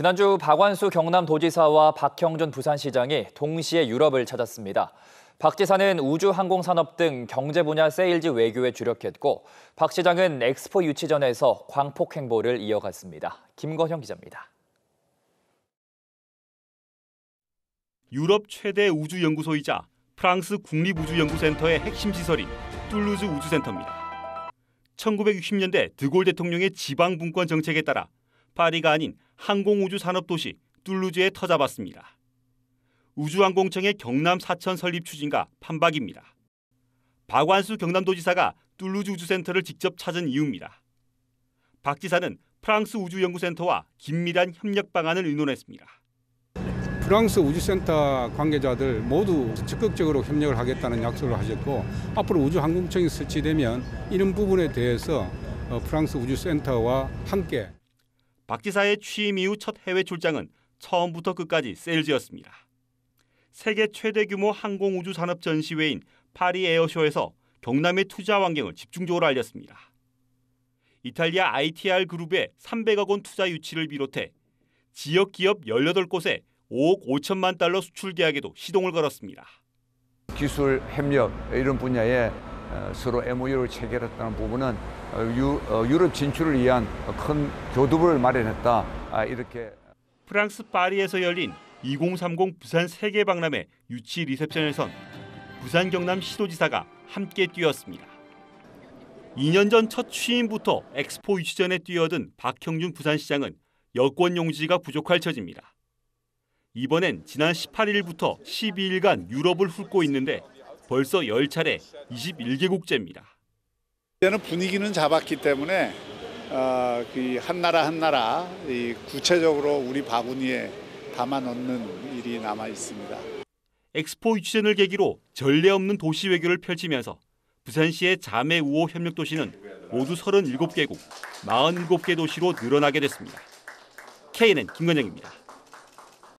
지난주 박완수 경남도지사와 박형준 부산시장이 동시에 유럽을 찾았습니다. 박 지사는 우주항공산업 등 경제 분야 세일즈 외교에 주력했고 박 시장은 엑스포 유치전에서 광폭 행보를 이어갔습니다. 김건형 기자입니다. 유럽 최대 우주연구소이자 프랑스 국립우주연구센터의 핵심 시설인 툴루즈 우주센터입니다. 1960년대 드골 대통령의 지방분권 정책에 따라 파리가 아닌 항공우주산업도시 뚫루즈에 터잡았습니다. 우주항공청의 경남 사천 설립 추진과 판박입니다. 박완수 경남도지사가 툴루즈 우주센터를 직접 찾은 이유입니다. 박 지사는 프랑스 우주연구센터와 긴밀한 협력 방안을 의논했습니다. 프랑스 우주센터 관계자들 모두 적극적으로 협력을 하겠다는 약속을 하셨고 앞으로 우주항공청이 설치되면 이런 부분에 대해서 어, 프랑스 우주센터와 함께 박 지사의 취임 이후 첫 해외 출장은 처음부터 끝까지 세일즈였습니다. 세계 최대 규모 항공우주 산업 전시회인 파리 에어쇼에서 경남의 투자 환경을 집중적으로 알렸습니다. 이탈리아 ITR 그룹의 300억 원 투자 유치를 비롯해 지역 기업 18곳에 5억 5천만 달러 수출 계약에도 시동을 걸었습니다. 기술 협력 이런 분야에 어, 서로 MOU를 체결했다는 부분은 어, 어, 유럽 진출을 위한 큰 교두보를 마련했다 아, 이렇게 프랑스 파리에서 열린 2030 부산 세계 박람회 유치 리셉션에선 부산 경남 시도지사가 함께 뛰었습니다. 2년 전 첫 취임부터 엑스포 유치전에 뛰어든 박형준 부산시장은 여권 용지가 부족할 처지입니다. 이번엔 지난 18일부터 12일간 유럽을 훑고 있는데 벌써 10차례 21개국째입니다. 이제는 분위기는 잡았기 때문에 어, 그 한 나라 한 나라 구체적으로 우리 바구니에 담아 넣는 일이 남아 있습니다. 엑스포 유치전을 계기로 전례 없는 도시 외교를 펼치면서 부산시의 자매 5호 협력 도시는 모두 37개국, 47개 도시로 늘어나게 됐습니다. KNN 김건영입니다.